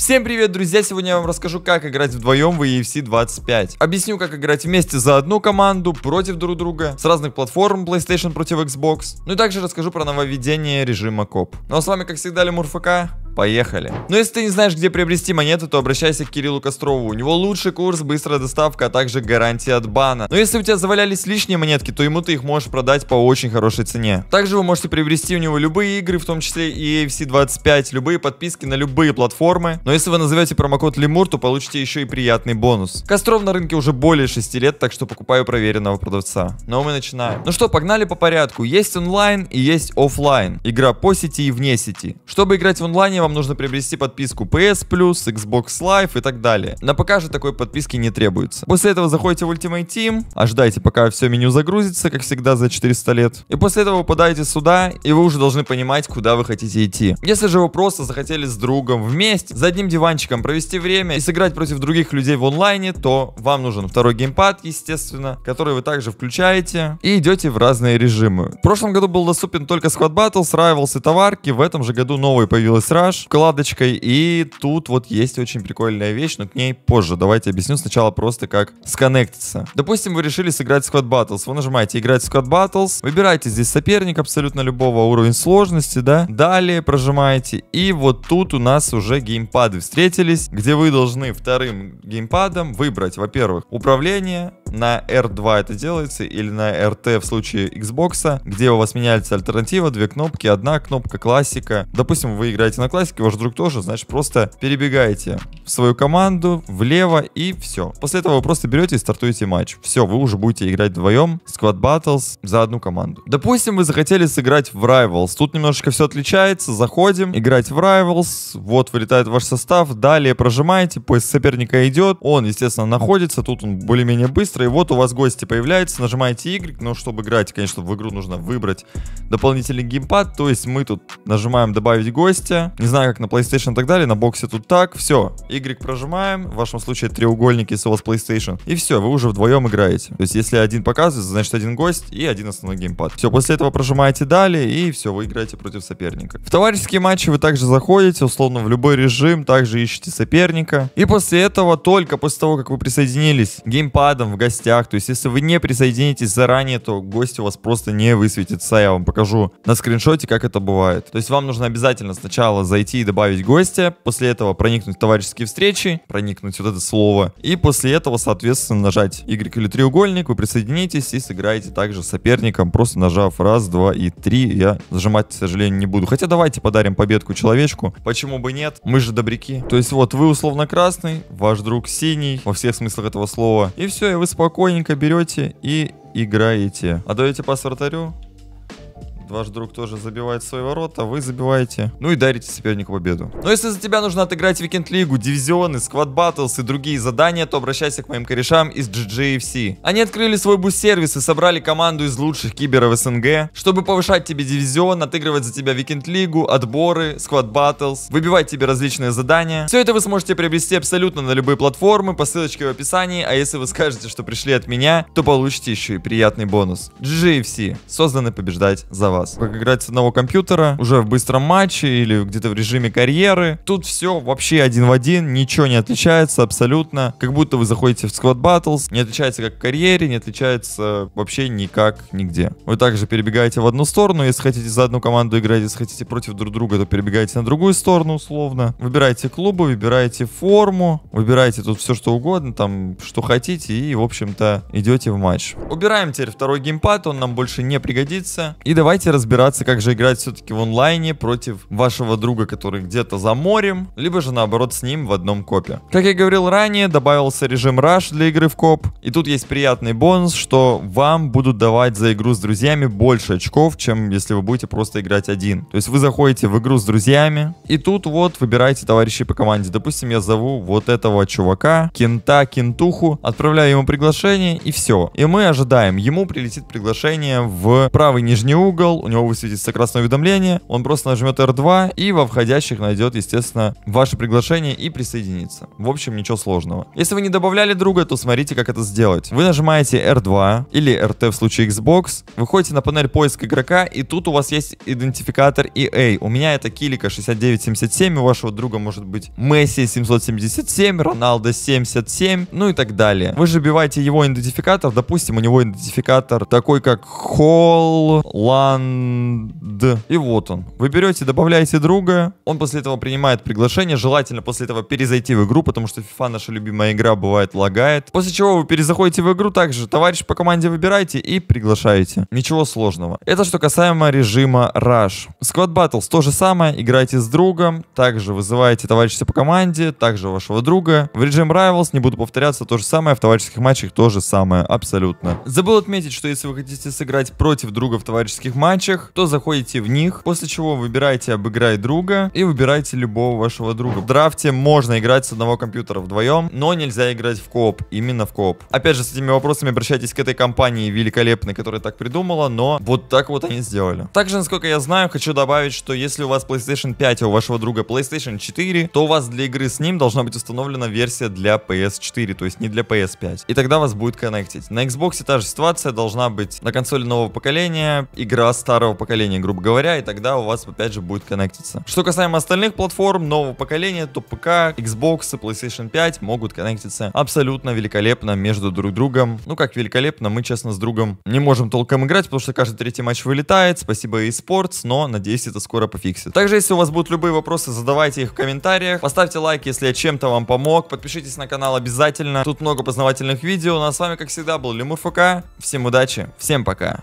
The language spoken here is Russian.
Всем привет, друзья! Сегодня я вам расскажу, как играть вдвоем в EFC 25. Объясню, как играть вместе за одну команду, против друг друга, с разных платформ PlayStation против Xbox. Ну и также расскажу про нововведение режима коп. Ну а с вами, как всегда, Лемур ФК. Поехали. Но ну, если ты не знаешь, где приобрести монеты, то обращайся к Кириллу Кострову. У него лучший курс, быстрая доставка, а также гарантия от бана. Но если у тебя завалялись лишние монетки, то ему ты их можешь продать по очень хорошей цене. Также вы можете приобрести у него любые игры, в том числе и AFC 25, любые подписки на любые платформы. Но если вы назовете промокод Лемур, то получите еще и приятный бонус. Костров на рынке уже более 6 лет, так что покупаю проверенного продавца. Но ну, а мы начинаем. Ну что, погнали по порядку. Есть онлайн и есть офлайн. Игра по сети и вне сети. Чтобы играть в онлайне, компании вам нужно приобрести подписку PS Plus, Xbox Live и так далее. На пока же такой подписки не требуется. После этого заходите в Ultimate Team, ожидайте пока все меню загрузится, как всегда за 400 лет. И после этого попадаете сюда, и вы уже должны понимать, куда вы хотите идти. Если же вы просто захотели с другом вместе, за одним диванчиком провести время и сыграть против других людей в онлайне, то вам нужен второй геймпад, естественно, который вы также включаете и идете в разные режимы. В прошлом году был доступен только Squad Battles, Rivals и товарки, в этом же году новый появилась Rush, персонаж вкладочкой, и тут вот есть очень прикольная вещь, но к ней позже. Давайте объясню сначала просто как сконнектиться. Допустим, вы решили сыграть Squad Battles. Вы нажимаете «Играть в Squad Battles», выбираете здесь соперник абсолютно любого уровня сложности, да, далее прожимаете, и вот тут у нас уже геймпады встретились, где вы должны вторым геймпадом выбрать, во-первых, управление, на R2 это делается, или на RT в случае Xbox, где у вас меняется альтернатива, две кнопки, одна кнопка классика. Допустим, вы играете на классике, классики ваш друг тоже, значит просто перебегаете в свою команду, влево и все. После этого вы просто берете и стартуете матч. Все, вы уже будете играть вдвоем, Squad Battles за одну команду. Допустим, вы захотели сыграть в Rivals. Тут немножечко все отличается. Заходим, играть в Rivals. Вот вылетает ваш состав. Далее прожимаете, поиск соперника идет. Он, естественно, находится. Тут он более-менее быстро. И вот у вас гости появляются. Нажимаете Y. Но чтобы играть, конечно, в игру нужно выбрать дополнительный геймпад. То есть мы тут нажимаем добавить гостя. Не знаю, как на PlayStation и так далее, на боксе тут так, все, Y прожимаем, в вашем случае треугольник, если у вас PlayStation, и все, вы уже вдвоем играете. То есть, если один показывает, значит один гость и один основной геймпад. Все, после этого прожимаете далее, и все, вы играете против соперника. В товарищеские матчи вы также заходите, условно, в любой режим, также ищете соперника. И после этого, только после того, как вы присоединились геймпадом в гостях, то есть, если вы не присоединитесь заранее, то гость у вас просто не высветится. Я вам покажу на скриншоте, как это бывает. То есть, вам нужно обязательно сначала зайти зайти и добавить гостя, после этого проникнуть в товарищеские встречи, проникнуть вот это слово, и после этого, соответственно, нажать Y или треугольник, вы присоединитесь и сыграете также с соперником, просто нажав раз, два и три. Я зажимать, к сожалению, не буду. Хотя давайте подарим победку человечку. Почему бы нет? Мы же добряки. То есть вот вы условно красный, ваш друг синий, во всех смыслах этого слова. И все, и вы спокойненько берете и играете. Отдаете а пас вратарю, ваш друг тоже забивает свои ворота, вы забиваете. Ну и дарите сопернику победу. Но ну, если за тебя нужно отыграть Weekend Лигу, дивизионы, сквад баттлс и другие задания, то обращайся к моим корешам из GGFC. Они открыли свой бус-сервис и собрали команду из лучших киберов СНГ, чтобы повышать тебе дивизион, отыгрывать за тебя Weekend Лигу, отборы, сквад баттлс, выбивать тебе различные задания. Все это вы сможете приобрести абсолютно на любые платформы по ссылочке в описании, а если вы скажете, что пришли от меня, то получите еще и приятный бонус. GGFC. Созданы побеждать за вас оказалось. Как играть с одного компьютера, уже в быстром матче или где-то в режиме карьеры. Тут все вообще один в один, ничего не отличается абсолютно. Как будто вы заходите в Squad Battles, не отличается как в карьере, не отличается вообще никак нигде. Вы также перебегаете в одну сторону, если хотите за одну команду играть, если хотите против друг друга, то перебегаете на другую сторону условно. Выбираете клубы, выбираете форму, выбираете тут все что угодно, там что хотите и в общем-то идете в матч. Убираем теперь второй геймпад, он нам больше не пригодится. И давайте давайте разбираться, как же играть все-таки в онлайне против вашего друга, который где-то за морем, либо же наоборот с ним в одном копе. Как я говорил ранее, добавился режим Rush для игры в коп. И тут есть приятный бонус, что вам будут давать за игру с друзьями больше очков, чем если вы будете просто играть один. То есть вы заходите в игру с друзьями, и тут вот выбираете товарищей по команде. Допустим, я зову вот этого чувака, кента, кентуху, отправляю ему приглашение, и все. И мы ожидаем, ему прилетит приглашение в правый нижний угол, у него высветится красное уведомление, он просто нажмет R2 и во входящих найдет, естественно, ваше приглашение и присоединится. В общем, ничего сложного. Если вы не добавляли друга, то смотрите, как это сделать. Вы нажимаете R2 или RT в случае Xbox, выходите на панель поиска игрока, и тут у вас есть идентификатор EA. У меня это Килика 6977, у вашего друга может быть Месси 777, Роналдо 77, ну и так далее. Вы же биваете его идентификатор, допустим, у него идентификатор такой как Холланд команд. И вот он. Вы берете, добавляете друга, он после этого принимает приглашение, желательно после этого перезайти в игру, потому что FIFA наша любимая игра бывает лагает. После чего вы перезаходите в игру также, товарищ по команде выбираете и приглашаете. Ничего сложного. Это что касаемо режима Rush. Squad Battles то же самое, играйте с другом, также вызываете товарища по команде, также вашего друга. В режим Rivals, не буду повторяться, то же самое, в товарищеских матчах то же самое, абсолютно. Забыл отметить, что если вы хотите сыграть против друга в товарищеских матчах, матчах, то заходите в них, после чего выбираете «Обыграй друга» и выбираете любого вашего друга. В драфте можно играть с одного компьютера вдвоем, но нельзя играть в коп, именно в коп. Опять же, с этими вопросами обращайтесь к этой компании великолепной, которая так придумала, но вот так вот они сделали. Также, насколько я знаю, хочу добавить, что если у вас PlayStation 5, а у вашего друга PlayStation 4, то у вас для игры с ним должна быть установлена версия для PS4, то есть не для PS5. И тогда вас будет коннектить. На Xbox та же ситуация должна быть на консоли нового поколения, игра с старого поколения, грубо говоря, и тогда у вас опять же будет коннектиться. Что касаемо остальных платформ нового поколения, то ПК, Xbox и PlayStation 5 могут коннектиться абсолютно великолепно между друг другом. Ну как великолепно, мы честно с другом не можем толком играть, потому что каждый третий матч вылетает, спасибо eSports, но надеюсь это скоро пофиксит. Также если у вас будут любые вопросы, задавайте их в комментариях, поставьте лайк, если я чем-то вам помог, подпишитесь на канал обязательно, тут много познавательных видео, ну а с вами как всегда был Лемур ФК, всем удачи, всем пока!